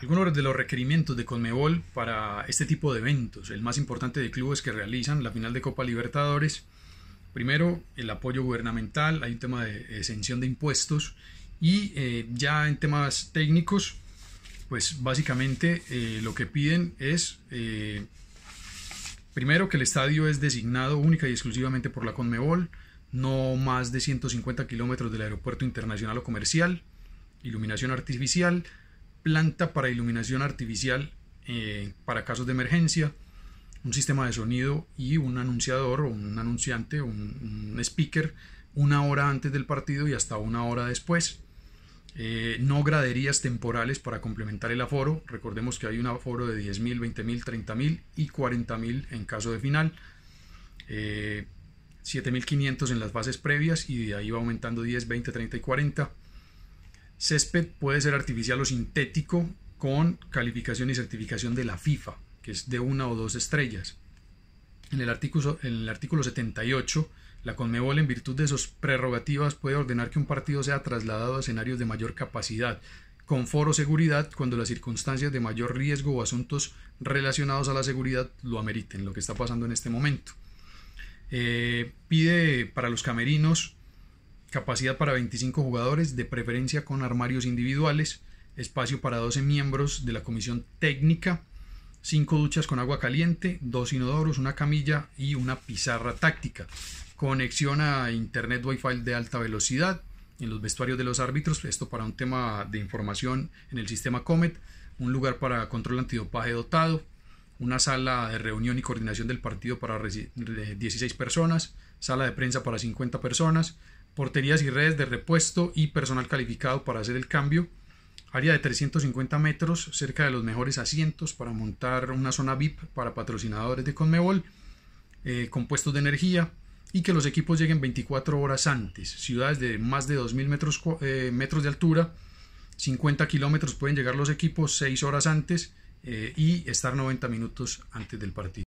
Algunos de los requerimientos de Conmebol para este tipo de eventos, el más importante de clubes que realizan la final de Copa Libertadores, primero el apoyo gubernamental, hay un tema de exención de impuestos y eh, ya en temas técnicos, pues básicamente eh, lo que piden es eh, primero que el estadio es designado única y exclusivamente por la Conmebol, no más de 150 kilómetros del aeropuerto internacional o comercial, iluminación artificial, planta para iluminación artificial eh, para casos de emergencia, un sistema de sonido y un anunciador o un anunciante, un, speaker, una hora antes del partido y hasta una hora después. Eh, no graderías temporales para complementar el aforo. Recordemos que hay un aforo de 10.000, 20.000, 30.000 y 40.000 en caso de final. 7.500 eh, en las fases previas y de ahí va aumentando 10, 20, 30 y 40. Césped puede ser artificial o sintético con calificación y certificación de la FIFA, que es de una o dos estrellas. En el artículo, el artículo 78, la Conmebol, en virtud de sus prerrogativas, puede ordenar que un partido sea trasladado a escenarios de mayor capacidad, con foro seguridad, cuando las circunstancias de mayor riesgo o asuntos relacionados a la seguridad lo ameriten, lo que está pasando en este momento. Eh, pide para los camerinos Capacidad para 25 jugadores, de preferencia con armarios individuales. Espacio para 12 miembros de la comisión técnica. 5 duchas con agua caliente, 2 inodoros, una camilla y una pizarra táctica. Conexión a internet Wi-Fi de alta velocidad en los vestuarios de los árbitros. Esto para un tema de información en el sistema Comet. Un lugar para control antidopaje dotado. Una sala de reunión y coordinación del partido para 16 personas. Sala de prensa para 50 personas porterías y redes de repuesto y personal calificado para hacer el cambio, área de 350 metros cerca de los mejores asientos para montar una zona VIP para patrocinadores de Conmebol, eh, compuestos de energía y que los equipos lleguen 24 horas antes, ciudades de más de 2.000 metros, eh, metros de altura, 50 kilómetros pueden llegar los equipos 6 horas antes eh, y estar 90 minutos antes del partido.